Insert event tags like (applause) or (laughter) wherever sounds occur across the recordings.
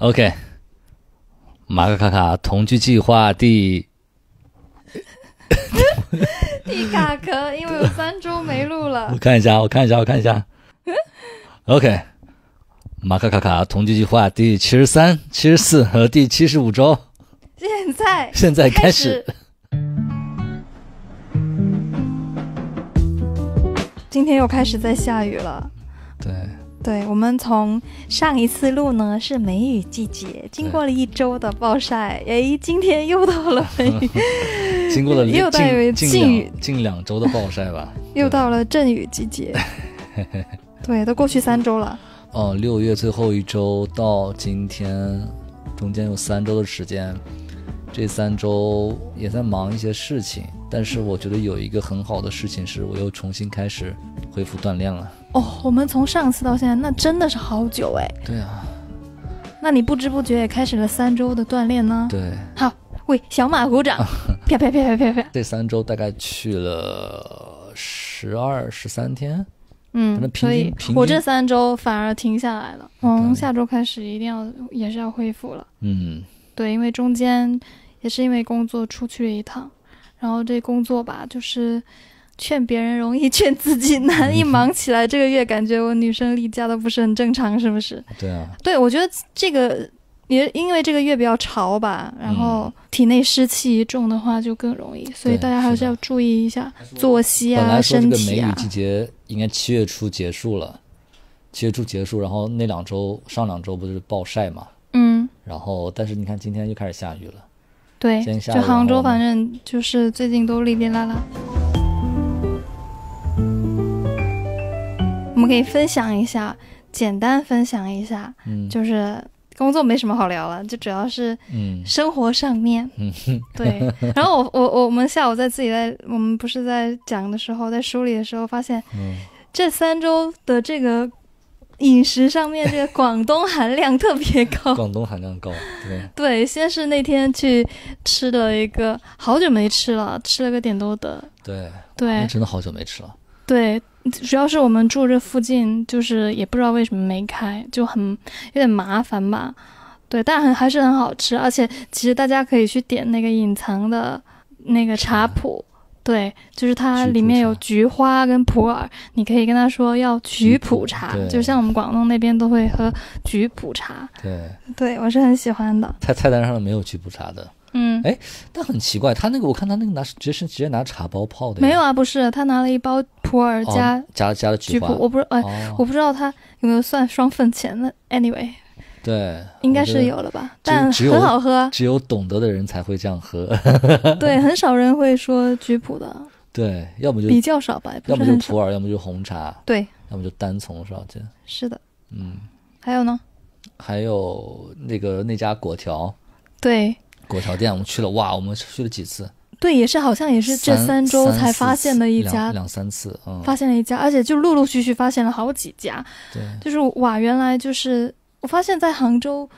OK，马卡卡卡同居计划第，(laughs) 第卡壳，因为三周没录了。(laughs) 我看一下，我看一下，我看一下。(laughs) OK，马卡卡卡同居计划第七十三、七十四和第七十五周。现在，现在开始。今天又开始在下雨了。对，我们从上一次录呢是梅雨季节，经过了一周的暴晒，哎，今天又到了梅雨，(laughs) 经过了近近雨近两周的暴晒吧，(laughs) 又到了阵雨季节。(laughs) 对，都过去三周了。哦，六月最后一周到今天，中间有三周的时间，这三周也在忙一些事情，但是我觉得有一个很好的事情是，我又重新开始恢复锻炼了。哦，我们从上次到现在，那真的是好久哎。对啊，那你不知不觉也开始了三周的锻炼呢。对。好，为小马鼓掌！啪啪啪啪啪啪。这三周大概去了十二十三天。嗯。所以，我这三周反而停下来了，从下周开始一定要也是要恢复了。嗯。对，因为中间也是因为工作出去了一趟，然后这工作吧，就是。劝别人容易，(laughs) 劝自己难。一忙起来，这个月感觉我女生例假都不是很正常，是不是？对啊。对，我觉得这个也因为这个月比较潮吧，然后体内湿气重的话就更容易，所以大家还是要注意一下作息啊、身体啊。这个梅雨季节应该七月初结束了，七月初结束，然后那两周、上两周不是暴晒嘛？嗯。然后，但是你看，今天又开始下雨了。对，就杭州，反正就是最近都滴滴啦啦。可以分享一下，简单分享一下，嗯，就是工作没什么好聊了，就主要是，嗯，生活上面，嗯，对。然后我我我们下午在自己在我们不是在讲的时候，在梳理的时候发现，这三周的这个饮食上面，这个广东含量特别高，广东含量高，对，对，先是那天去吃了一个好久没吃了，吃了个点都德，对，对，真的好久没吃了。对，主要是我们住这附近，就是也不知道为什么没开，就很有点麻烦吧。对，但很还是很好吃，而且其实大家可以去点那个隐藏的那个茶谱。对，就是它里面有菊花跟普洱，你可以跟他说要菊普茶，就像我们广东那边都会喝菊普茶，对，对我是很喜欢的。菜菜单上没有菊普茶的。嗯，哎，但很奇怪，他那个我看他那个拿直接是直接拿茶包泡的，没有啊？不是，他拿了一包普洱加加加了菊普，我不是哎，我不知道他有没有算双份钱的。Anyway，对，应该是有了吧，但很好喝，只有懂得的人才会这样喝。(laughs) 对，很少人会说菊普的，对，要么就比较少吧，要么就普洱，要么就红茶，对，要么就单丛少见。是的，嗯，还有呢？还有那个那家果条，对。果条店我们去了，哇！我们去了几次？对，也是好像也是这三周才发现的一家，两三次，嗯，发现了一家，而且就陆陆续续发现了好几家。对，就是哇，原来就是我发现在杭州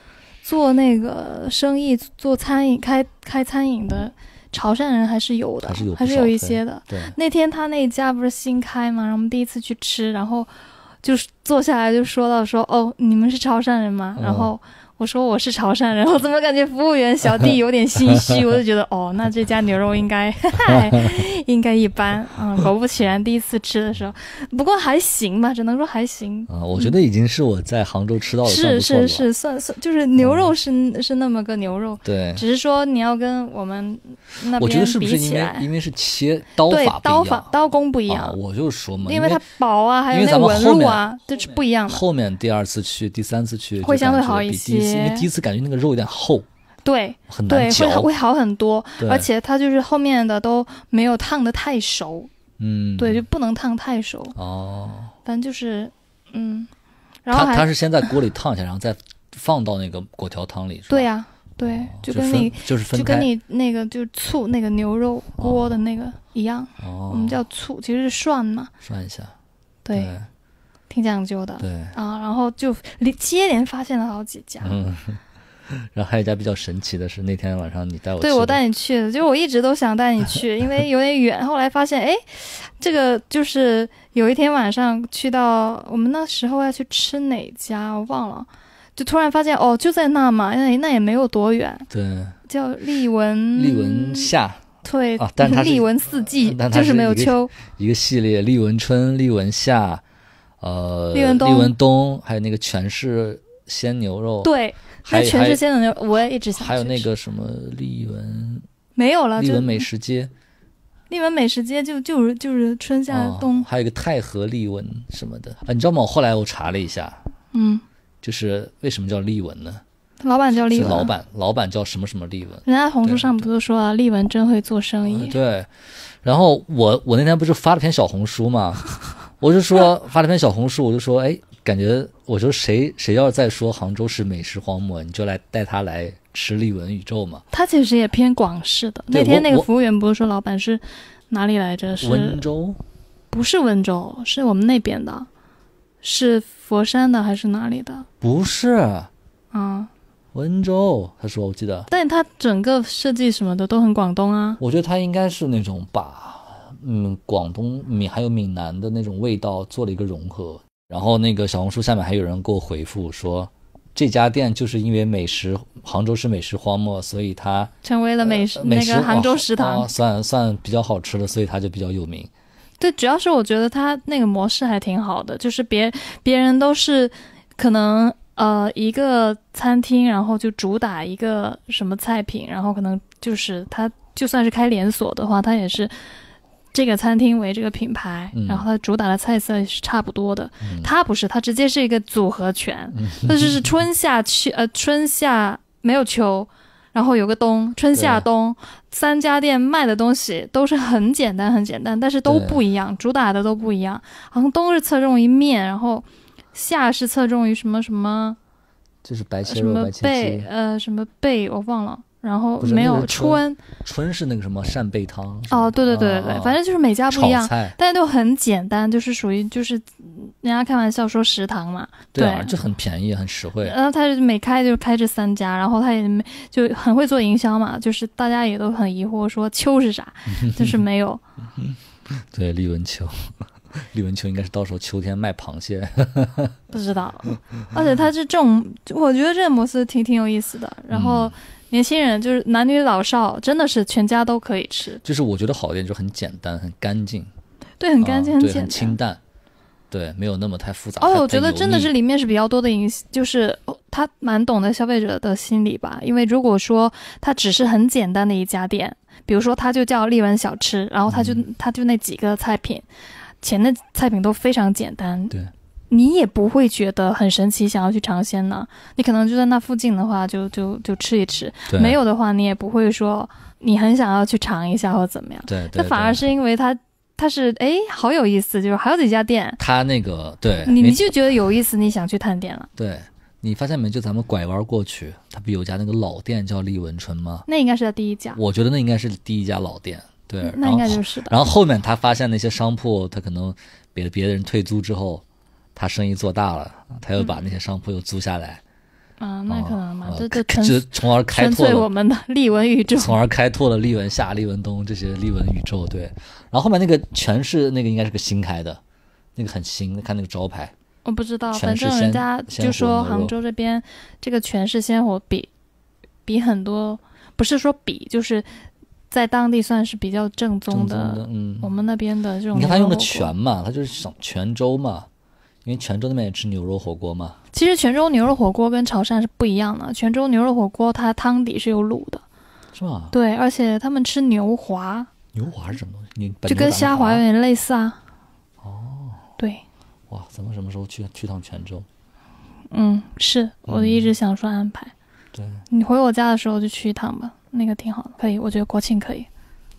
做那个生意、做餐饮、开开餐饮的潮汕人还是有的，还是有，还是有一些的。对，那天他那家不是新开嘛，然后我们第一次去吃，然后就是坐下来就说到说哦，你们是潮汕人吗？然后。我说我是潮汕人，我怎么感觉服务员小弟有点心虚？我就觉得哦，那这家牛肉应该 (laughs) 应该一般啊。果不其然，第一次吃的时候，不过还行吧，只能说还行啊。我觉得已经是我在杭州吃到的，是是是，算算就是牛肉是是那么个牛肉，对，只是说你要跟我们那边，比起来，是是因为因为是切刀法刀法刀工不一样。我就说嘛，因为它薄啊，还有那个纹路啊，都是不一样。后面第二次去，第三次去会相对好一些。因为第一次感觉那个肉有点厚，对，很难会会好很多。而且它就是后面的都没有烫的太熟，嗯，对，就不能烫太熟。哦，反正就是，嗯，然后它是先在锅里烫一下，然后再放到那个果条汤里。对呀，对，就跟你就是就跟你那个就是醋那个牛肉锅的那个一样，我们叫醋，其实是蒜嘛，蒜一下，对。挺讲究的，对啊，然后就连接连发现了好几家，嗯，(laughs) 然后还有一家比较神奇的是那天晚上你带我，对我带你去的，就我一直都想带你去，(laughs) 因为有点远。后来发现，哎，这个就是有一天晚上去到我们那时候要去吃哪家我忘了，就突然发现哦，就在那嘛，那那也没有多远，对，叫丽文，丽文夏，对，啊，但是利文四季，就是没有秋，一个系列，丽文春，丽文夏。呃，利文利文东，还有那个全是鲜牛肉，对，还有全是鲜的牛，我也一直想。还有那个什么利文，没有了，利文美食街，利文美食街就就是就是春夏冬，还有一个太和利文什么的，哎，你知道吗？我后来我查了一下，嗯，就是为什么叫利文呢？老板叫文，老板老板叫什么什么立文？人家红书上不都说啊，立文真会做生意。对，然后我我那天不是发了篇小红书吗？我就说发了篇小红书，我就说，哎，感觉我说谁谁要是再说杭州是美食荒漠，你就来带他来吃丽文宇宙嘛。他其实也偏广式的。那天那个服务员不是说老板是哪里来着？温州？不是温州，是我们那边的，是佛山的还是哪里的？不是，啊，温州，他说我记得。但他整个设计什么的都很广东啊。我觉得他应该是那种把。嗯，广东闽还有闽南的那种味道做了一个融合，然后那个小红书下面还有人给我回复说，这家店就是因为美食，杭州是美食荒漠，所以它成为了美食。那个杭州食堂算算比较好吃的，所以它就比较有名。对，主要是我觉得它那个模式还挺好的，就是别别人都是可能呃一个餐厅，然后就主打一个什么菜品，然后可能就是它就算是开连锁的话，它也是。这个餐厅为这个品牌，然后它主打的菜色是差不多的。它不是，它直接是一个组合拳。它就是春夏秋，呃，春夏没有秋，然后有个冬，春夏冬三家店卖的东西都是很简单很简单，但是都不一样，主打的都不一样。好像冬是侧重于面，然后夏是侧重于什么什么，就是白切什么贝，呃，什么贝我忘了。然后没有春，春是那个什么扇贝汤哦，对对对对对，反正就是每家不一样，但都很简单，就是属于就是，人家开玩笑说食堂嘛，对，就很便宜很实惠。然后他就每开就开这三家，然后他也没就很会做营销嘛，就是大家也都很疑惑说秋是啥，(laughs) 就是没有，(laughs) 对，立文秋，立文秋应该是到时候秋天卖螃蟹，不知道，而且他是这种，我觉得这个模式挺挺有意思的，然后。年轻人就是男女老少，真的是全家都可以吃。就是我觉得好一点，就很简单，很干净。对，很干净，很简，很清淡。对，没有那么太复杂。哦，我觉得真的是里面是比较多的，就是他蛮懂得消费者的心理吧。因为如果说他只是很简单的一家店，比如说他就叫丽文小吃，然后他就他就那几个菜品，前的菜品都非常简单。对。你也不会觉得很神奇，想要去尝鲜呢？你可能就在那附近的话，就就就吃一吃；没有的话，你也不会说你很想要去尝一下或怎么样。对，那反而是因为它它是哎好有意思，就是还有几家店。他那个对，你你就觉得有意思，你想去探店了。对，你发现没？就咱们拐弯过去，他不有家那个老店叫丽文春吗？那应该是他第一家。我觉得那应该是第一家老店。对，那应该就是的。然后后面他发现那些商铺，他可能别别的人退租之后。他生意做大了，他又把那些商铺又租下来，啊，那可能嘛？这这，就从而开拓我们的利文宇宙，从而开拓了利文夏、利文冬这些利文宇宙。对，然后后面那个全是那个应该是个新开的，那个很新，看那个招牌，我不知道。反正人家就说杭州这边这个全是鲜活，比比很多不是说比，就是在当地算是比较正宗的。嗯，我们那边的这种你看他用的泉嘛，他就是省泉州嘛。因为泉州那边也吃牛肉火锅嘛。其实泉州牛肉火锅跟潮汕是不一样的。泉州牛肉火锅，它汤底是有卤的。是吗？对，而且他们吃牛滑。牛滑是什么东西？你就跟虾滑有点类似啊。哦，对。哇，咱们什么时候去去趟泉州？嗯，是我一直想说安排。对。你回我家的时候就去一趟吧，那个挺好的，可以。我觉得国庆可以。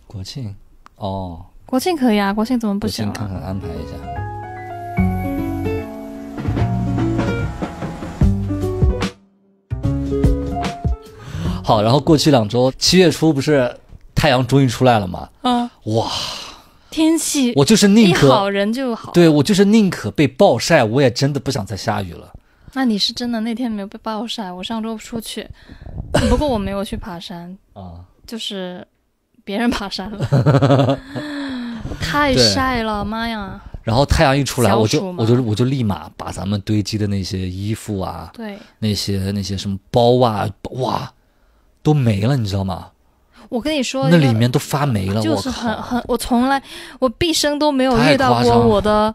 国庆？哦。国庆可以啊，国庆怎么不行？国庆看看安排一下。好，然后过去两周，七月初不是太阳终于出来了吗？嗯。哇！天气我就是宁可好人就好。对我就是宁可被暴晒，我也真的不想再下雨了。那你是真的那天没有被暴晒？我上周出去，不过我没有去爬山 (laughs) 啊，就是别人爬山了，(laughs) 太晒了，妈呀！然后太阳一出来，我就我就我就立马把咱们堆积的那些衣服啊，对，那些那些什么包啊，哇！都没了，你知道吗？我跟你说，那里面都发霉了。就是很很，我从来我毕生都没有遇到过我的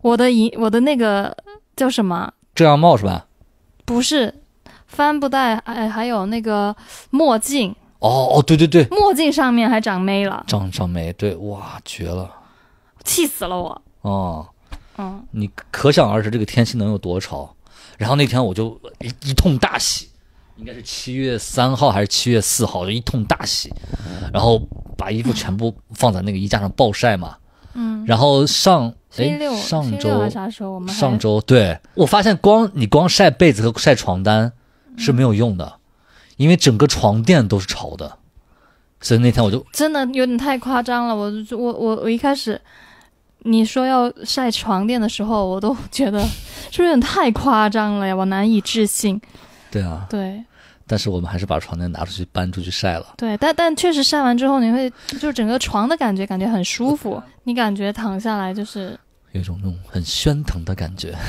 我的银我的那个叫什么遮阳帽是吧？不是帆布袋，哎，还有那个墨镜。哦哦对对对，墨镜上面还长霉了，长长霉，对哇，绝了，气死了我。哦，嗯，你可想而知这个天气能有多潮。然后那天我就一一通大洗。应该是七月三号还是七月四号？就一通大洗，然后把衣服全部放在那个衣架上暴晒嘛。嗯。然后上哎，上周啥时候？我们上周对，我发现光你光晒被子和晒床单是没有用的，因为整个床垫都是潮的，所以那天我就真的有点太夸张了。我我我我一开始你说要晒床垫的时候，我都觉得是不是有点太夸张了呀？我难以置信。对啊，对，但是我们还是把床单拿出去搬出去晒了。对，但但确实晒完之后，你会就是整个床的感觉，感觉很舒服。(laughs) 你感觉躺下来就是有一种那种很喧腾的感觉。(laughs)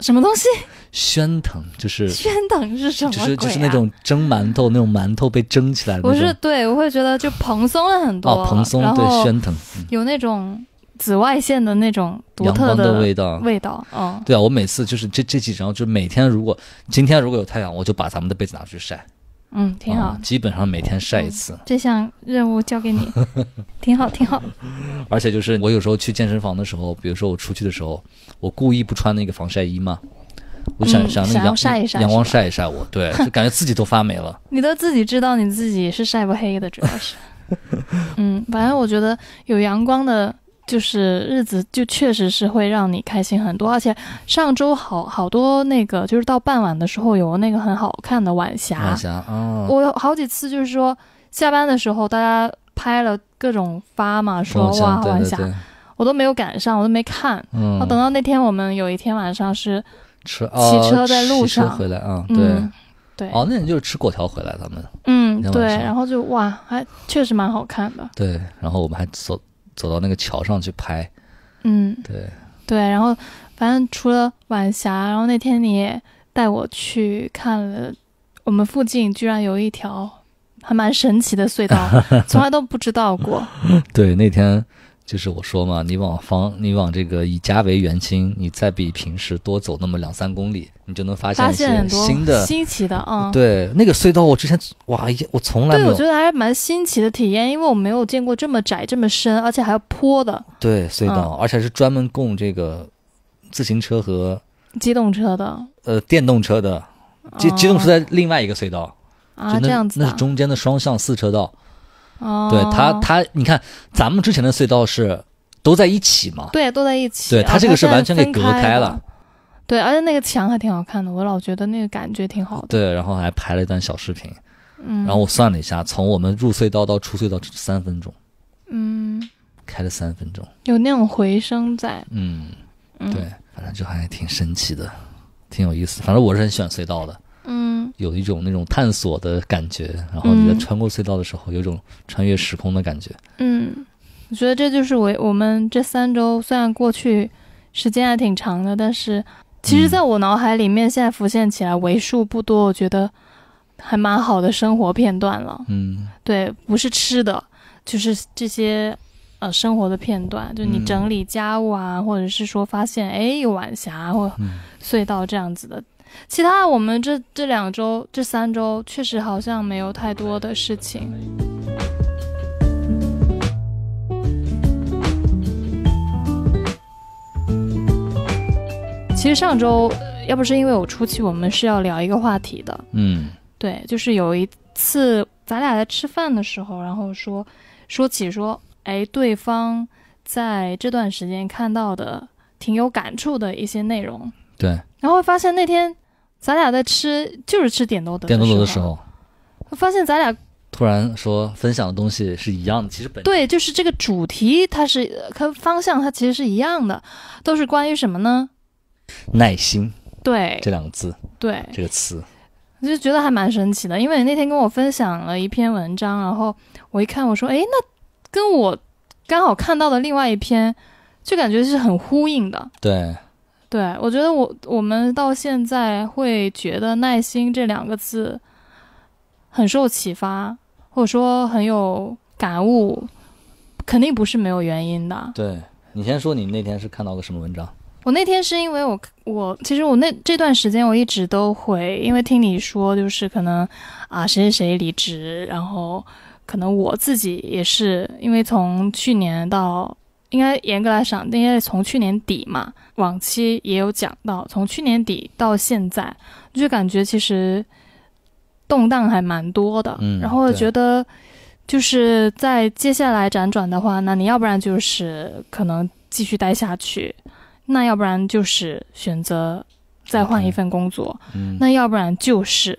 什么东西？喧腾就是喧腾是什么？就是就是那种蒸馒头那种馒头被蒸起来的。不是，对我会觉得就蓬松了很多。哦，蓬松对，喧腾有那种。紫外线的那种独特的味道，味道，嗯，对啊，我每次就是这这几张，就是每天如果今天如果有太阳，我就把咱们的被子拿出去晒，嗯，挺好，基本上每天晒一次。这项任务交给你，(laughs) 挺好，挺好。而且就是我有时候去健身房的时候，比如说我出去的时候，我故意不穿那个防晒衣嘛，我想想那阳晒一晒，阳光晒一晒，我对，就感觉自己都发霉了。(laughs) 你都自己知道你自己是晒不黑的，主要是，(laughs) 嗯，反正我觉得有阳光的。就是日子就确实是会让你开心很多，而且上周好好多那个就是到傍晚的时候有那个很好看的晚霞。晚霞我好几次就是说下班的时候大家拍了各种发嘛，说哇晚霞，我都没有赶上，我都没看。嗯，等到那天我们有一天晚上是骑车在路上回来啊，对对，哦，那你就是吃果条回来，咱们嗯对，然后就哇，还确实蛮好看的。对，然后我们还走。走到那个桥上去拍，嗯，对对，然后反正除了晚霞，然后那天你带我去看了我们附近居然有一条还蛮神奇的隧道，(laughs) 从来都不知道过。对，那天。就是我说嘛，你往方，你往这个以家为圆心，你再比平时多走那么两三公里，你就能发现一些新的、新奇的啊。对，那个隧道我之前哇，我从来没有。对，我觉得还是蛮新奇的体验，因为我没有见过这么窄、这么深，而且还要坡的。对隧道，而且是专门供这个自行车和机动车的。呃，电动车的机机动车在另外一个隧道啊，这样子，那是中间的双向四车道。哦、对他，他你看，咱们之前的隧道是都在一起嘛？对，都在一起。对他这个是完全给隔开了。对，而且那个墙还挺好看的，我老觉得那个感觉挺好。的。对，然后还拍了一段小视频。嗯。然后我算了一下，从我们入隧道到出隧道三分钟。嗯。开了三分钟。有那种回声在。嗯。对，反正就还挺神奇的，挺有意思。反正我是很喜欢隧道的。有一种那种探索的感觉，然后你在穿过隧道的时候，有种穿越时空的感觉。嗯，我觉得这就是我我们这三周虽然过去时间还挺长的，但是其实在我脑海里面现在浮现起来为数不多，我觉得还蛮好的生活片段了。嗯，对，不是吃的，就是这些呃生活的片段，就你整理家务啊，或者是说发现哎有晚霞或隧道这样子的。其他我们这这两周、这三周确实好像没有太多的事情。其实上周要不是因为我出去，我们是要聊一个话题的。嗯，对，就是有一次咱俩在吃饭的时候，然后说说起说，哎，对方在这段时间看到的挺有感触的一些内容。对，然后发现那天。咱俩在吃，就是吃点豆豆。点豆豆的时候，我发现咱俩突然说分享的东西是一样的。其实本对，就是这个主题，它是它方向，它其实是一样的，都是关于什么呢？耐心。对这两个字，对这个词，我就觉得还蛮神奇的。因为那天跟我分享了一篇文章，然后我一看，我说：“哎，那跟我刚好看到的另外一篇，就感觉是很呼应的。”对。对我觉得我我们到现在会觉得耐心这两个字，很受启发，或者说很有感悟，肯定不是没有原因的。对你先说，你那天是看到个什么文章？我那天是因为我我其实我那这段时间我一直都会，因为听你说就是可能啊谁谁谁离职，然后可能我自己也是，因为从去年到。应该严格来想，因为从去年底嘛，往期也有讲到，从去年底到现在，就感觉其实动荡还蛮多的。嗯，然后觉得就是在接下来辗转的话，那你要不然就是可能继续待下去，那要不然就是选择再换一份工作，嗯，那要不然就是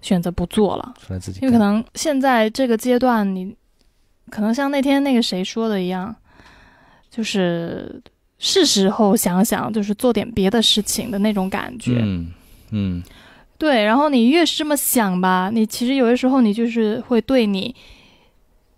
选择不做了，出来自己。因为可能现在这个阶段，你可能像那天那个谁说的一样。就是是时候想想，就是做点别的事情的那种感觉。嗯嗯，对。然后你越是这么想吧，你其实有的时候你就是会对你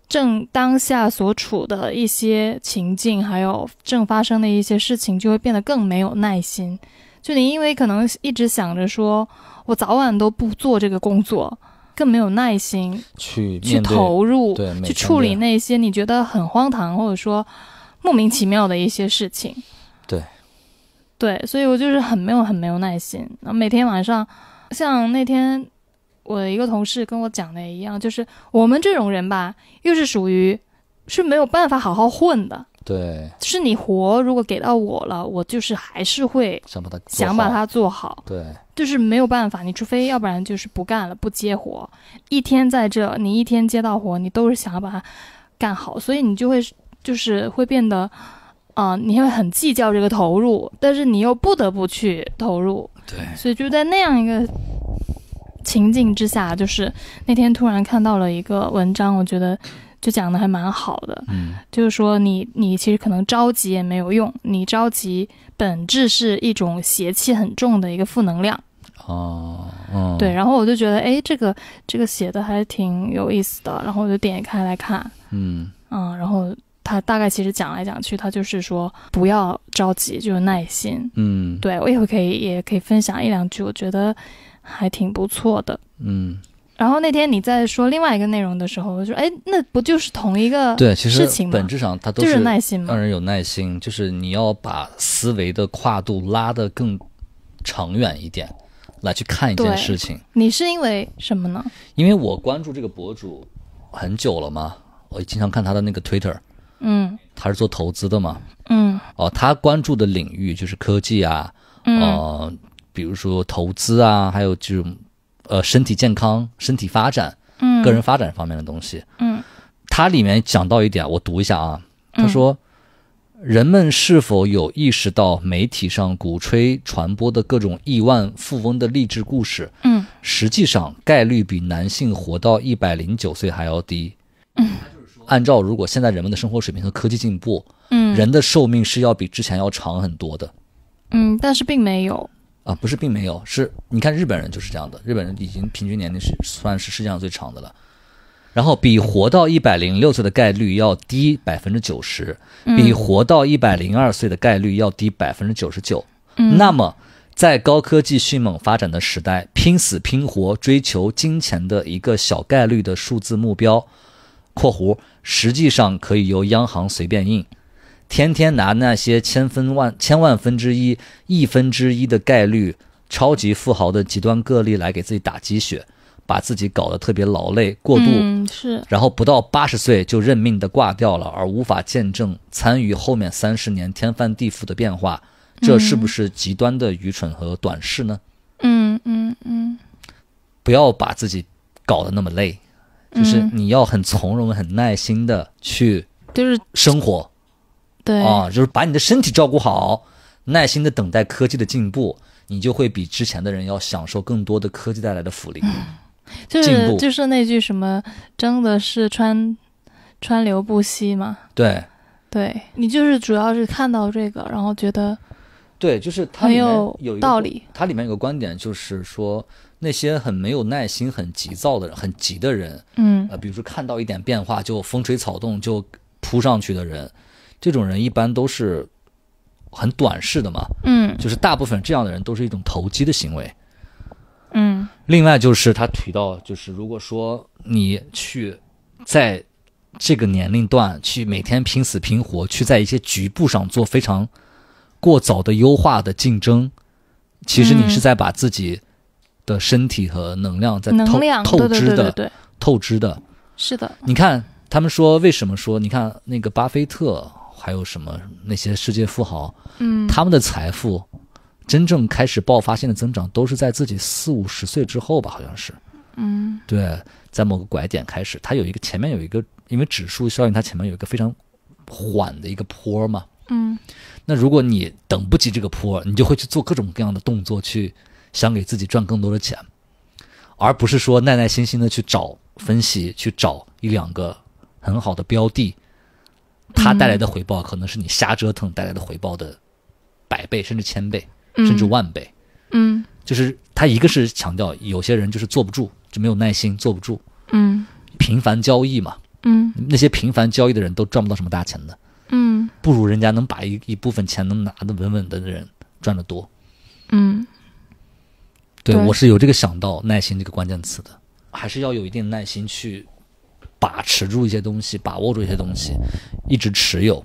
正当下所处的一些情境，还有正发生的一些事情，就会变得更没有耐心。就你因为可能一直想着说我早晚都不做这个工作，更没有耐心去去投入，去处理那些你觉得很荒唐，或者说。莫名其妙的一些事情，对，对，所以我就是很没有、很没有耐心。那每天晚上，像那天，我一个同事跟我讲的一样，就是我们这种人吧，又是属于是没有办法好好混的。对，是你活如果给到我了，我就是还是会想把它想把它做好。对，就是没有办法，你除非要不然就是不干了，不接活。一天在这，你一天接到活，你都是想要把它干好，所以你就会。就是会变得，啊，你会很计较这个投入，但是你又不得不去投入，对，所以就在那样一个情境之下，就是那天突然看到了一个文章，我觉得就讲的还蛮好的，嗯，就是说你你其实可能着急也没有用，你着急本质是一种邪气很重的一个负能量，哦，对，然后我就觉得哎，这个这个写的还挺有意思的，然后我就点开来看，嗯，啊，然后。他大概其实讲来讲去，他就是说不要着急，就是耐心。嗯，对我以后可以也可以分享一两句，我觉得还挺不错的。嗯，然后那天你在说另外一个内容的时候，我说哎，那不就是同一个对，其实事情本质上它都是就是耐心让人有耐心，就是你要把思维的跨度拉得更长远一点，来去看一件事情。你是因为什么呢？因为我关注这个博主很久了嘛，我经常看他的那个 Twitter。嗯，他是做投资的嘛？嗯，哦，他关注的领域就是科技啊，呃，比如说投资啊，还有就是呃，身体健康、身体发展、嗯，个人发展方面的东西。嗯，他里面讲到一点，我读一下啊。他说，人们是否有意识到媒体上鼓吹传播的各种亿万富翁的励志故事？嗯，实际上概率比男性活到一百零九岁还要低。嗯。按照如果现在人们的生活水平和科技进步，嗯，人的寿命是要比之前要长很多的，嗯，但是并没有啊，不是并没有，是，你看日本人就是这样的，日本人已经平均年龄是算是世界上最长的了，然后比活到一百零六岁的概率要低百分之九十，比活到一百零二岁的概率要低百分之九十九，那么在高科技迅猛发展的时代，拼死拼活追求金钱的一个小概率的数字目标。括弧实际上可以由央行随便印，天天拿那些千分万千万分之一亿分之一的概率，超级富豪的极端个例来给自己打鸡血，把自己搞得特别劳累过度，是，然后不到八十岁就认命的挂掉了，而无法见证参与后面三十年天翻地覆的变化，这是不是极端的愚蠢和短视呢？嗯嗯嗯，不要把自己搞得那么累。就是你要很从容、很耐心的去，就是生活，对啊，就是把你的身体照顾好，耐心的等待科技的进步，你就会比之前的人要享受更多的科技带来的福利。就是就是那句什么，真的是川川流不息嘛？对，对你就是主要是看到这个，然后觉得。对，就是它里面有道理。它里面有个观点，就是说那些很没有耐心、很急躁的人，很急的人，嗯，呃，比如说看到一点变化就风吹草动就扑上去的人，这种人一般都是很短视的嘛。嗯，就是大部分这样的人都是一种投机的行为。嗯。另外就是他提到，就是如果说你去在这个年龄段去每天拼死拼活，去在一些局部上做非常。过早的优化的竞争，其实你是在把自己的身体和能量在透透支的，透支的。是的。你看他们说，为什么说？你看那个巴菲特，还有什么那些世界富豪，嗯，他们的财富真正开始爆发性的增长，都是在自己四五十岁之后吧？好像是，嗯，对，在某个拐点开始，他有一个前面有一个，因为指数效应，它前面有一个非常缓的一个坡嘛，嗯。那如果你等不及这个坡，你就会去做各种各样的动作，去想给自己赚更多的钱，而不是说耐耐心心的去找分析，去找一两个很好的标的，它带来的回报可能是你瞎折腾带来的回报的百倍甚至千倍甚至万倍。嗯，就是他一个是强调，有些人就是坐不住，就没有耐心坐不住。嗯，频繁交易嘛。嗯，那些频繁交易的人都赚不到什么大钱的。不如人家能把一一部分钱能拿的稳稳的人赚的多，嗯，对，我是有这个想到耐心这个关键词的，还是要有一定耐心去把持住一些东西，把握住一些东西，一直持有，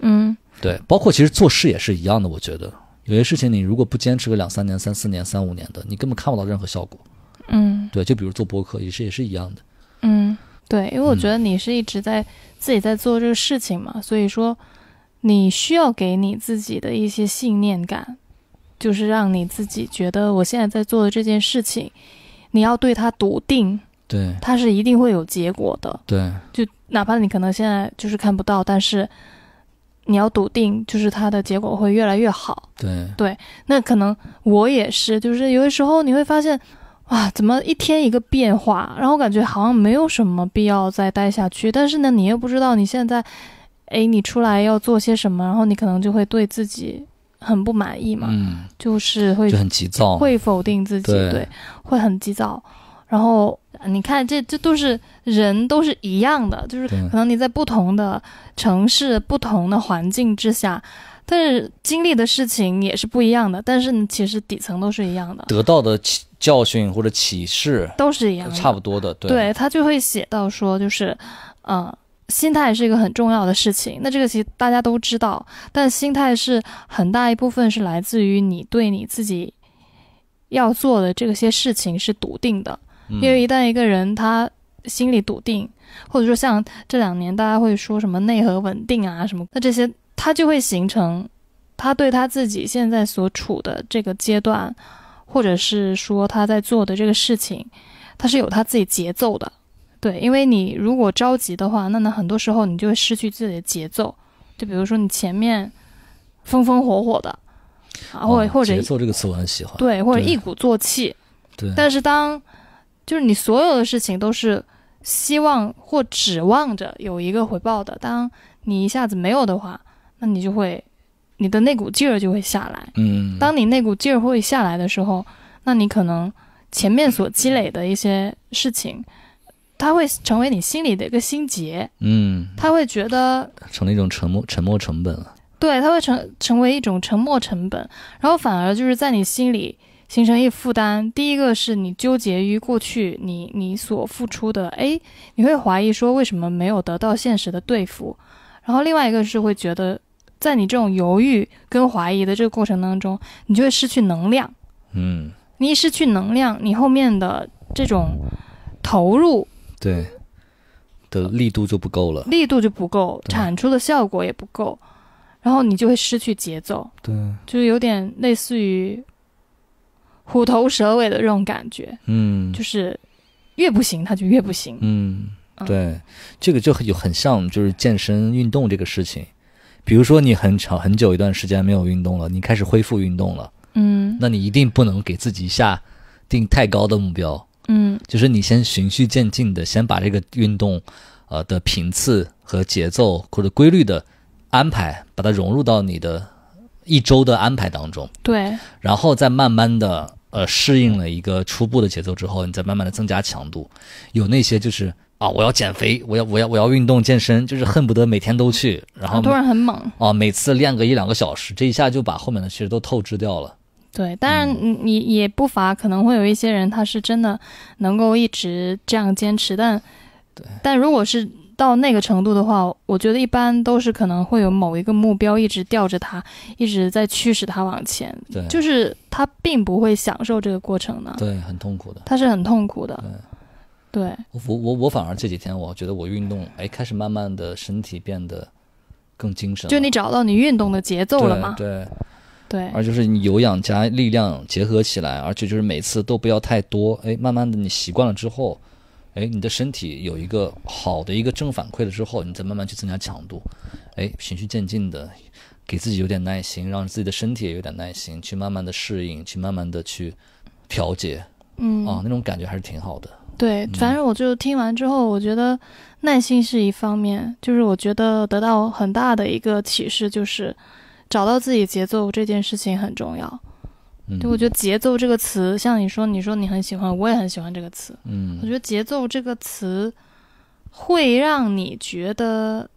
嗯，对，包括其实做事也是一样的，我觉得有些事情你如果不坚持个两三年、三四年、三五年的，你根本看不到任何效果，嗯，对，就比如做博客也是也是一样的，嗯，对，因为我觉得你是一直在自己在做这个事情嘛，所以说。你需要给你自己的一些信念感，就是让你自己觉得我现在在做的这件事情，你要对它笃定，对，它是一定会有结果的，对，就哪怕你可能现在就是看不到，但是你要笃定，就是它的结果会越来越好，对，对，那可能我也是，就是有的时候你会发现，哇，怎么一天一个变化，然后感觉好像没有什么必要再待下去，但是呢，你又不知道你现在。哎，你出来要做些什么？然后你可能就会对自己很不满意嘛，就是会就很急躁，会否定自己，对，会很急躁。然后你看，这这都是人都是一样的，就是可能你在不同的城市、不同的环境之下，但是经历的事情也是不一样的。但是其实底层都是一样的，得到的启教训或者启示都是一样，差不多的。对他就会写到说，就是嗯。心态是一个很重要的事情，那这个其实大家都知道，但心态是很大一部分是来自于你对你自己要做的这些事情是笃定的，因为一旦一个人他心里笃定，或者说像这两年大家会说什么内核稳定啊什么，那这些他就会形成他对他自己现在所处的这个阶段，或者是说他在做的这个事情，他是有他自己节奏的。对，因为你如果着急的话，那那很多时候你就会失去自己的节奏。就比如说你前面风风火火的，或者或者，节奏这个词我很喜欢。对，或者一鼓作气。对。但是当就是你所有的事情都是希望或指望着有一个回报的，当你一下子没有的话，那你就会你的那股劲儿就会下来。嗯。当你那股劲儿会下来的时候，那你可能前面所积累的一些事情。他会成为你心里的一个心结，嗯，他会觉得成了一种沉默，沉默成本了。对，他会成成为一种沉默成本，然后反而就是在你心里形成一负担。第一个是你纠结于过去，你你所付出的，哎，你会怀疑说为什么没有得到现实的对付。然后另外一个是会觉得，在你这种犹豫跟怀疑的这个过程当中，你就会失去能量，嗯，你一失去能量，你后面的这种投入。对，的力度就不够了，力度就不够，产出的效果也不够，然后你就会失去节奏，对，就是有点类似于虎头蛇尾的这种感觉，嗯，就是越不行他就越不行，嗯，对，这个就有很像就是健身运动这个事情，比如说你很长很久一段时间没有运动了，你开始恢复运动了，嗯，那你一定不能给自己下定太高的目标。嗯，就是你先循序渐进的，先把这个运动，呃的频次和节奏或者规律的安排，把它融入到你的一周的安排当中。对，然后再慢慢的，呃适应了一个初步的节奏之后，你再慢慢的增加强度。有那些就是啊，我要减肥，我要我要我要运动健身，就是恨不得每天都去，然后突然很猛啊，每次练个一两个小时，这一下就把后面的其实都透支掉了。对，当然你也不乏可能会有一些人，他是真的能够一直这样坚持，但但如果是到那个程度的话，我觉得一般都是可能会有某一个目标一直吊着他，一直在驱使他往前，就是他并不会享受这个过程的，对，很痛苦的，他是很痛苦的，对，对我我我反而这几天我觉得我运动，哎，开始慢慢的身体变得更精神，就你找到你运动的节奏了吗？对。对，而就是你有氧加力量结合起来，而且就是每次都不要太多，哎，慢慢的你习惯了之后，哎，你的身体有一个好的一个正反馈了之后，你再慢慢去增加强度，哎，循序渐进的，给自己有点耐心，让自己的身体也有点耐心，去慢慢的适应，去慢慢的去调节，嗯，啊，那种感觉还是挺好的。对，反正我就听完之后，我觉得耐心是一方面，就是我觉得得到很大的一个启示就是。找到自己节奏这件事情很重要，对，我觉得“节奏”这个词，像你说，你说你很喜欢，我也很喜欢这个词。嗯，我觉得“节奏”这个词会让你觉得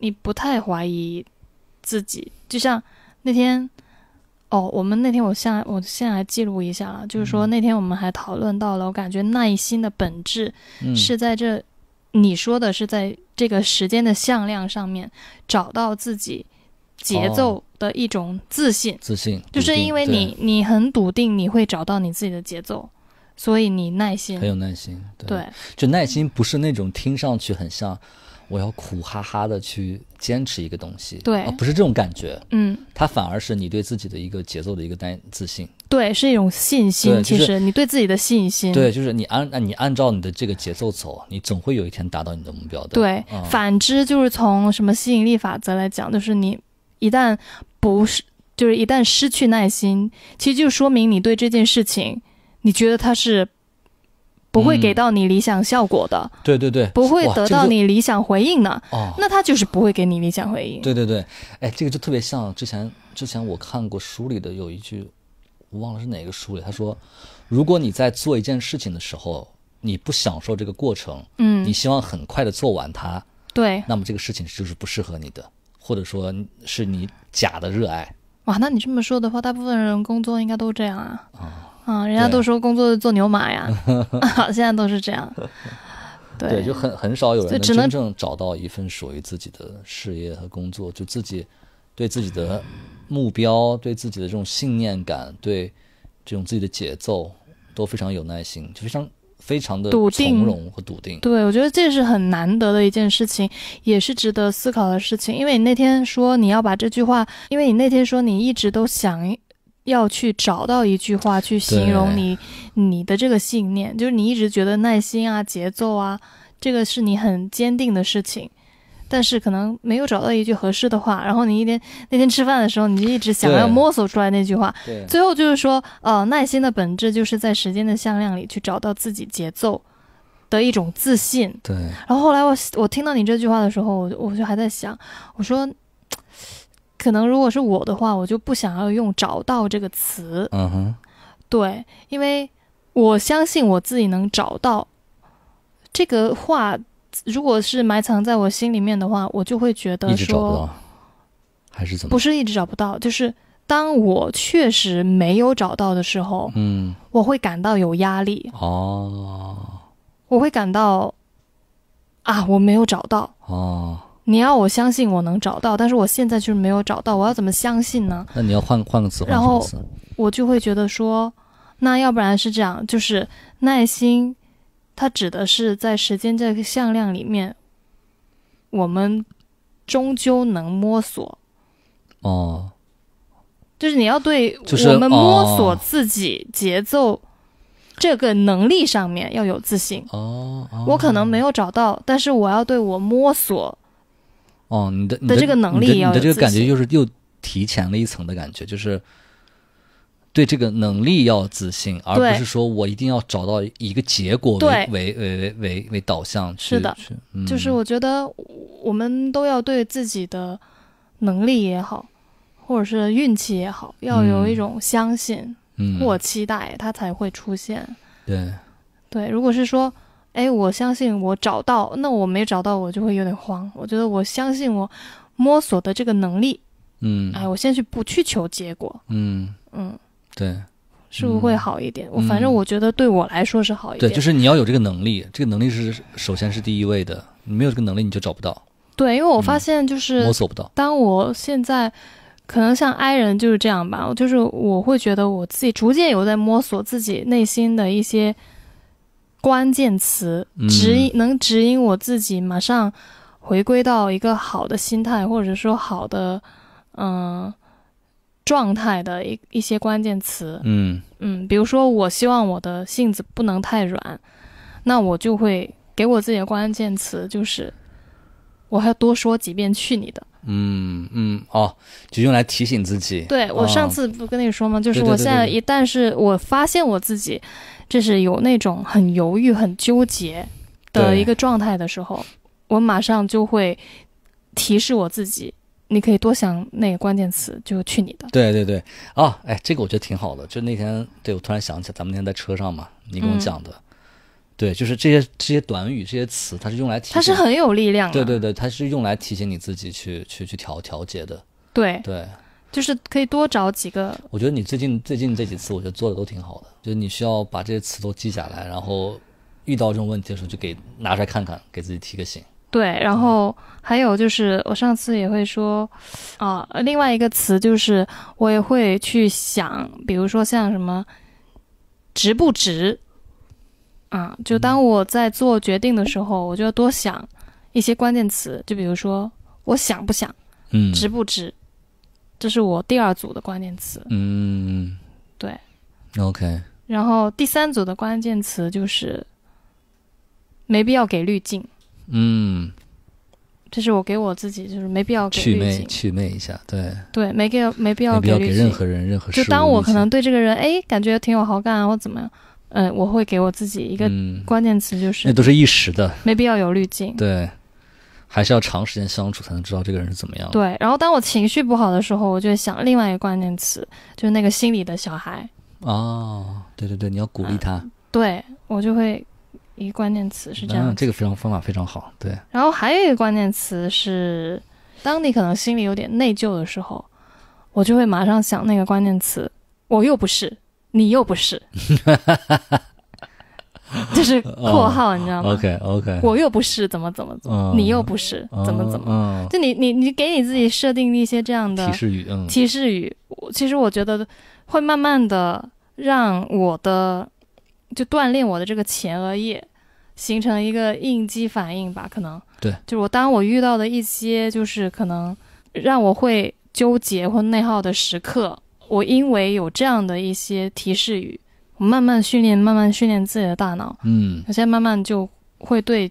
你不太怀疑自己。就像那天，哦，我们那天我现我现在记录一下了，就是说那天我们还讨论到了，我感觉耐心的本质是在这，你说的是在这个时间的向量上面找到自己。节奏的一种自信，自信就是因为你你很笃定你会找到你自己的节奏，所以你耐心很有耐心，对，就耐心不是那种听上去很像我要苦哈哈的去坚持一个东西，对，不是这种感觉，嗯，它反而是你对自己的一个节奏的一个担自信，对，是一种信心。其实你对自己的信心，对，就是你按你按照你的这个节奏走，你总会有一天达到你的目标的。对，反之就是从什么吸引力法则来讲，就是你。一旦不是，就是一旦失去耐心，其实就说明你对这件事情，你觉得他是不会给到你理想效果的。对对对，不会得到你理想回应的。哦，那他就是不会给你理想回应。对对对，哎，这个就特别像之前之前我看过书里的有一句，我忘了是哪个书里，他说，如果你在做一件事情的时候，你不享受这个过程，嗯，你希望很快的做完它，对，那么这个事情就是不适合你的。或者说是你假的热爱哇？那你这么说的话，大部分人工作应该都这样啊啊！人家都说工作做牛马呀，(laughs) 现在都是这样。对，就很很少有人能真正找到一份属于自己的事业和工作，就自己对自己的目标、对自己的这种信念感、对这种自己的节奏都非常有耐心，就非常。非常的笃定、从容和笃定，对，我觉得这是很难得的一件事情，也是值得思考的事情。因为你那天说你要把这句话，因为你那天说你一直都想要去找到一句话去形容你你的这个信念，就是你一直觉得耐心啊、节奏啊，这个是你很坚定的事情。但是可能没有找到一句合适的话，然后你一天那天吃饭的时候，你就一直想要摸索出来那句话。最后就是说，呃，耐心的本质就是在时间的向量里去找到自己节奏的一种自信。对。然后后来我我听到你这句话的时候，我就还在想，我说，可能如果是我的话，我就不想要用找到这个词。嗯哼。对，因为我相信我自己能找到这个话。如果是埋藏在我心里面的话，我就会觉得说，不还是怎么？不是一直找不到，就是当我确实没有找到的时候，嗯，我会感到有压力哦，我会感到啊，我没有找到哦。你要我相信我能找到，但是我现在却没有找到，我要怎么相信呢？那你要换换个词，然后我就会觉得说，那要不然是这样，就是耐心。它指的是在时间这个向量里面，我们终究能摸索。哦，就是你要对我们摸索自己节奏这个能力上面要有自信。哦，我可能没有找到，但是我要对我摸索。哦，你的你的这个能力，你的这个感觉，又是又提前了一层的感觉，就是。对这个能力要自信，而不是说我一定要找到一个结果为为为为为为导向去去。就是我觉得我们都要对自己的能力也好，或者是运气也好，要有一种相信或期待，它才会出现。对对，如果是说哎，我相信我找到，那我没找到，我就会有点慌。我觉得我相信我摸索的这个能力，嗯，哎，我先去不去求结果，嗯嗯。对，是不是会好一点？我反正我觉得对我来说是好一点。对，就是你要有这个能力，这个能力是首先是第一位的。你没有这个能力，你就找不到。对，因为我发现就是摸索不到。当我现在可能像 I 人就是这样吧，就是我会觉得我自己逐渐有在摸索自己内心的一些关键词，指引能指引我自己马上回归到一个好的心态，或者说好的，嗯。状态的一一些关键词，嗯嗯，比如说我希望我的性子不能太软，那我就会给我自己的关键词，就是我还要多说几遍“去你的”。嗯嗯，哦，就用来提醒自己。对我上次不跟你说吗？就是我现在一旦是我发现我自己就是有那种很犹豫、很纠结的一个状态的时候，我马上就会提示我自己。你可以多想那个关键词，就去你的。对对对，啊，哎，这个我觉得挺好的。就那天，对我突然想起咱们那天在车上嘛，你跟我讲的，对，就是这些这些短语这些词，它是用来提，它是很有力量。的。对对对，它是用来提醒你自己去去去调调节的。对对，就是可以多找几个。我觉得你最近最近这几次，我觉得做的都挺好的。就是你需要把这些词都记下来，然后遇到这种问题的时候，就给拿出来看看，给自己提个醒。对，然后还有就是，我上次也会说，啊，另外一个词就是，我也会去想，比如说像什么，值不值，啊，就当我在做决定的时候，我就要多想一些关键词，就比如说我想不想，嗯，值不值，这是我第二组的关键词，嗯，对，OK，然后第三组的关键词就是，没必要给滤镜。嗯，这是我给我自己，就是没必要去魅去魅一下，对，对，没给，没必要给任何人任何。就当我可能对这个人，哎，感觉挺有好感，我怎么样？嗯，我会给我自己一个关键词，就是那都是一时的，没必要有滤镜，对，还是要长时间相处才能知道这个人是怎么样的。对，然后当我情绪不好的时候，我就想另外一个关键词，就是那个心里的小孩。哦，对对对，你要鼓励他。对我就会。一个关键词是这样，这个非常方法非常好，对。然后还有一个关键词是，当你可能心里有点内疚的时候，我就会马上想那个关键词，我又不是，你又不是，(laughs) 就是括号，你知道吗？OK OK，我又不是怎么怎么怎么，你又不是怎么怎么，就你你你给你自己设定一些这样的提示语，提示语，其实我觉得会慢慢的让我的。就锻炼我的这个前额叶，形成一个应激反应吧，可能。对。就是我当我遇到的一些就是可能让我会纠结或内耗的时刻，我因为有这样的一些提示语，我慢慢训练，慢慢训练自己的大脑。嗯。我现在慢慢就会对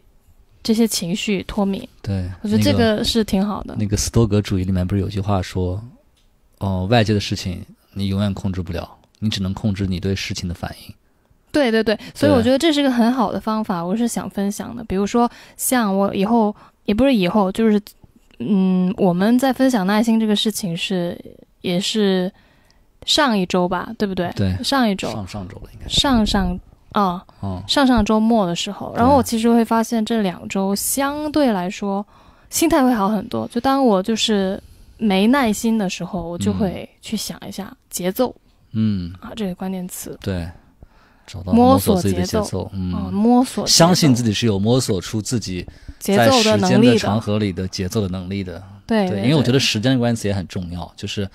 这些情绪脱敏。对。我觉得这个是挺好的。那个斯多格主义里面不是有句话说：“哦，外界的事情你永远控制不了，你只能控制你对事情的反应。”对对对，所以我觉得这是个很好的方法，我是想分享的。比如说，像我以后也不是以后，就是，嗯，我们在分享耐心这个事情是，也是上一周吧，对不对？对，上一周。上上周了，应该上上啊，上上周末的时候，然后我其实会发现这两周相对来说心态会好很多。就当我就是没耐心的时候，我就会去想一下节奏，嗯啊，这个关键词。对。找到摸索自己的节奏，嗯，摸索相信自己是有摸索出自己节奏的能力在时间的长河里的节奏的能力的，对，因为我觉得时间关系也很重要，就是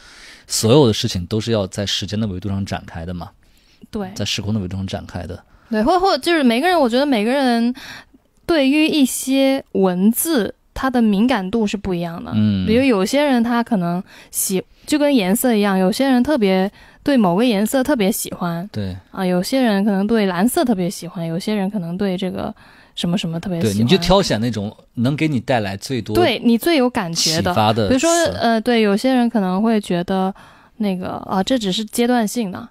所有的事情都是要在时间的维度上展开的嘛，对，在时空的维度上展开的。对，或或就是每个人，我觉得每个人对于一些文字，它的敏感度是不一样的，嗯，比如有些人他可能喜就跟颜色一样，有些人特别。对某个颜色特别喜欢，对啊，有些人可能对蓝色特别喜欢，有些人可能对这个什么什么特别喜欢。对，你就挑选那种能给你带来最多对你最有感觉的。比如说，呃，对，有些人可能会觉得那个啊，这只是阶段性的。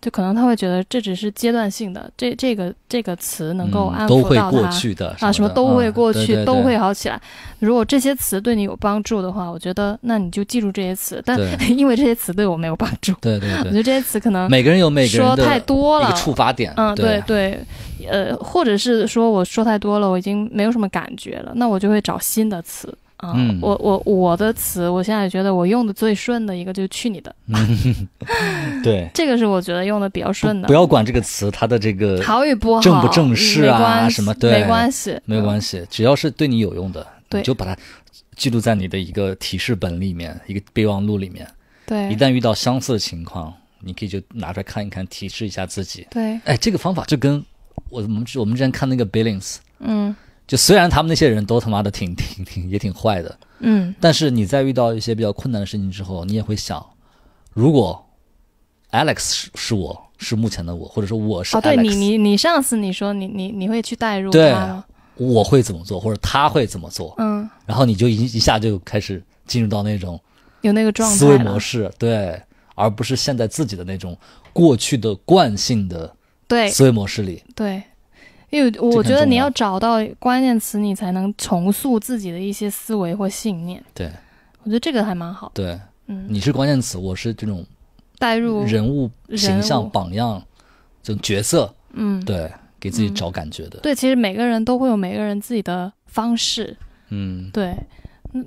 就可能他会觉得这只是阶段性的，这这个这个词能够安抚到他啊，什么都会过去，都会好起来。如果这些词对你有帮助的话，我觉得那你就记住这些词。但 (laughs) 因为这些词对我没有帮助，对对，(laughs) 我觉得这些词可能每个人有每个人说太多了，一个触发点。嗯，对对，呃，或者是说我说太多了，我已经没有什么感觉了，那我就会找新的词。啊，我我我的词，我现在觉得我用的最顺的一个就是“去你的”。(laughs) 对，这个是我觉得用的比较顺的。不要管这个词，它的这个好与不好、正不正式啊，什么对，没关系，没关系，只要是对你有用的，你就把它记录在你的一个提示本里面，一个备忘录里面。对，一旦遇到相似的情况，你可以就拿出来看一看，提示一下自己。对，哎，这个方法就跟我们我们之前看那个 Billings，嗯。就虽然他们那些人都他妈的挺 (laughs) 挺挺也挺坏的，嗯，但是你在遇到一些比较困难的事情之后，你也会想，如果 Alex 是我是目前的我，或者说我是哦，对你你你上次你说你你你会去代入对，我会怎么做，或者他会怎么做，嗯，然后你就一一下就开始进入到那种有那个状态思维模式，对，而不是现在自己的那种过去的惯性的思维模式里，对。因为我觉得你要找到关键词，你才能重塑自己的一些思维或信念。对，我觉得这个还蛮好。对，嗯，你是关键词，我是这种代入人物形象榜样，这种角色。嗯，对，给自己找感觉的。对，其实每个人都会有每个人自己的方式。嗯，对，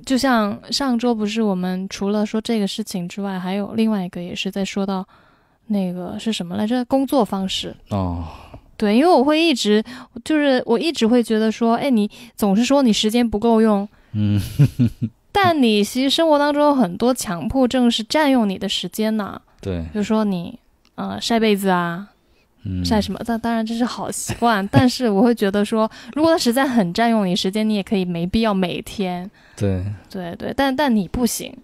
就像上周不是我们除了说这个事情之外，还有另外一个也是在说到那个是什么来着？工作方式哦。对，因为我会一直就是，我一直会觉得说，哎，你总是说你时间不够用，嗯，(laughs) (laughs) 但你其实生活当中很多强迫症是占用你的时间呢。对，比如说你，呃，晒被子啊，晒什么？但当然这是好习惯，但是我会觉得说，如果他实在很占用你时间，你也可以没必要每天。对对对，但但你不行。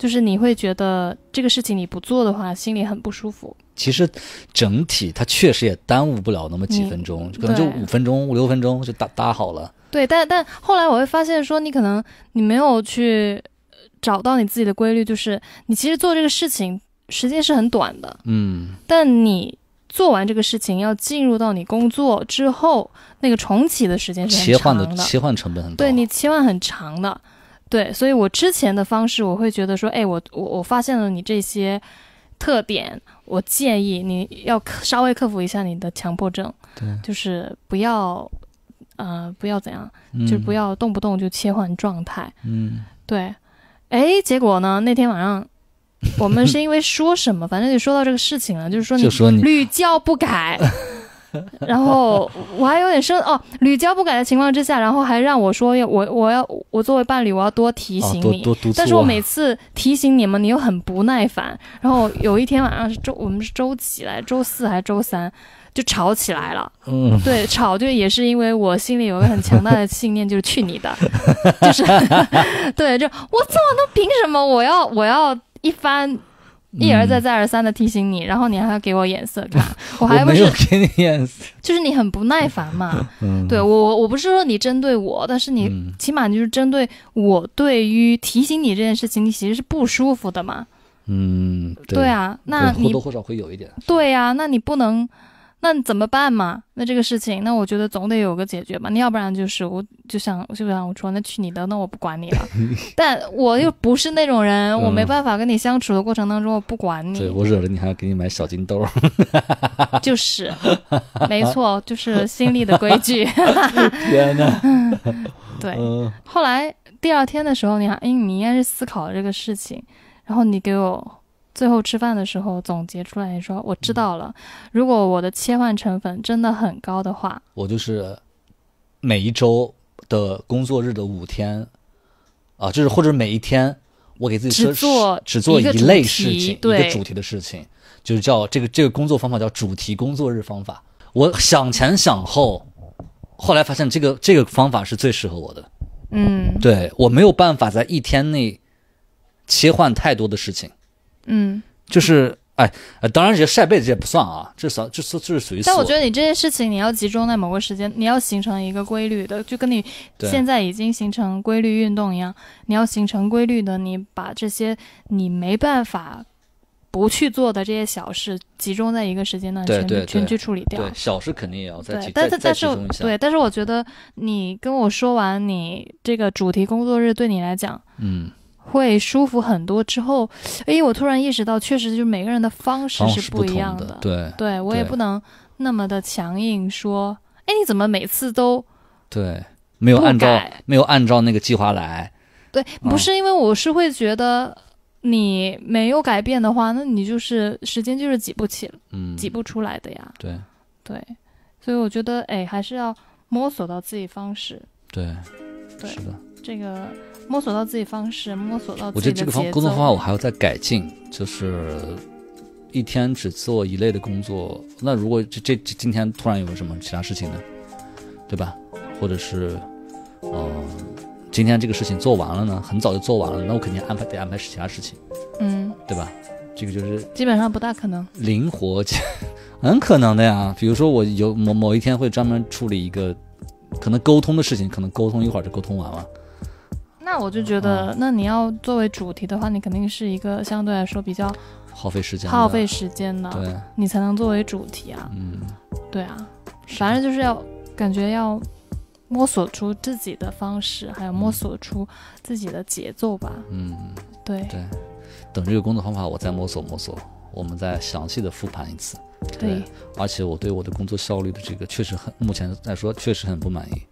就是你会觉得这个事情你不做的话，心里很不舒服。其实整体它确实也耽误不了那么几分钟，可能就五分钟、五六分钟就搭搭好了。对，但但后来我会发现说，你可能你没有去找到你自己的规律，就是你其实做这个事情时间是很短的。嗯。但你做完这个事情，要进入到你工作之后，那个重启的时间是长的，切换成本很多。对你切换很长的。对，所以我之前的方式，我会觉得说，哎，我我我发现了你这些特点，我建议你要稍微克服一下你的强迫症，对，就是不要，呃，不要怎样，就不要动不动就切换状态，嗯，对，哎，结果呢，那天晚上，我们是因为说什么，反正就说到这个事情了，就是说你屡教不改。(laughs) (laughs) 然后我还有点生哦，屡教不改的情况之下，然后还让我说要我我要我作为伴侣，我要多提醒你，多但是我每次提醒你们，你又很不耐烦。然后有一天晚上是周，我们是周几来？周四还是周三？就吵起来了。嗯，对，吵对也是因为我心里有个很强大的信念，就是去你的，(laughs) 就是 (laughs) 对，就我怎么能凭什么？我要我要一番。一而再再而三的提醒你，然后你还要给我眼色看，(laughs) 我还不是给你眼色，就是你很不耐烦嘛。(laughs) 对我，我不是说你针对我，但是你起码就是针对我，对于提醒你这件事情，你其实是不舒服的嘛。嗯，对啊，那或多或少会有一点。对呀，那你不能。那怎么办嘛？那这个事情，那我觉得总得有个解决吧。你要不然就是，我就想，就想我说，那去你的，那我不管你了。(laughs) 但我又不是那种人，我没办法跟你相处的过程当中，我不管你。对我惹了你，还要给你买小金豆。(laughs) 就是，没错，就是心里的规矩。(laughs) 天哪！对。后来第二天的时候，你，哎，你应该是思考了这个事情，然后你给我。最后吃饭的时候总结出来，说我知道了。如果我的切换成本真的很高的话，我就是每一周的工作日的五天啊，就是或者每一天，我给自己只做只做一类事情，一个主题的事情，就是叫这个这个工作方法叫主题工作日方法。我想前想后，后来发现这个这个方法是最适合我的。嗯，对我没有办法在一天内切换太多的事情。嗯，就是哎，当然，这晒被子也不算啊，至少就是就是属于。但我觉得你这件事情，你要集中在某个时间，你要形成一个规律的，就跟你现在已经形成规律运动一样，你要形成规律的，你把这些你没办法不去做的这些小事，集中在一个时间段，全全去处理掉。小事肯定也要在，但但是对，但是我觉得你跟我说完你这个主题工作日对你来讲，嗯。会舒服很多。之后，哎，我突然意识到，确实就是每个人的方式是不一样的。对，对我也不能那么的强硬说，哎，你怎么每次都对没有按照没有按照那个计划来？对，不是因为我是会觉得你没有改变的话，那你就是时间就是挤不起嗯，挤不出来的呀。对，对，所以我觉得，哎，还是要摸索到自己方式。对，是的，这个。摸索到自己方式，摸索到我觉得这个方工作方法我还要再改进，就是一天只做一类的工作。那如果这这今天突然有什么其他事情呢，对吧？或者是，呃，今天这个事情做完了呢，很早就做完了，那我肯定安排得安排其他事情，嗯，对吧？这个就是基本上不大可能灵活，(laughs) 很可能的呀。比如说我有某某一天会专门处理一个可能沟通的事情，可能沟通一会儿就沟通完了。那我就觉得，那你要作为主题的话，你肯定是一个相对来说比较耗费时间、耗费时间的，对，你才能作为主题啊。嗯，对啊，反正就是要感觉要摸索出自己的方式，还有摸索出自己的节奏吧。嗯，对对。等这个工作方法，我再摸索摸索，我们再详细的复盘一次。对，而且我对我的工作效率的这个确实很，目前来说确实很不满意。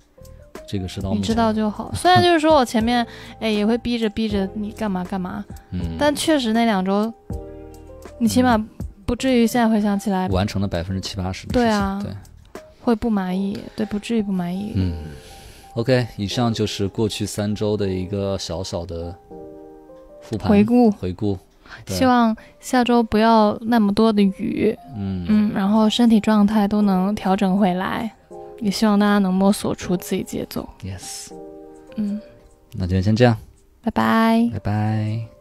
这个是道，你知道就好。虽然就是说我前面，哎，也会逼着逼着你干嘛干嘛，嗯，但确实那两周，你起码不至于现在回想起来完成了百分之七八十对啊，对，会不满意，对，不至于不满意。嗯，OK，以上就是过去三周的一个小小的复盘回顾回顾，希望下周不要那么多的雨，嗯嗯，然后身体状态都能调整回来。也希望大家能摸索出自己节奏。Yes，嗯，那今天先这样，拜拜，拜拜。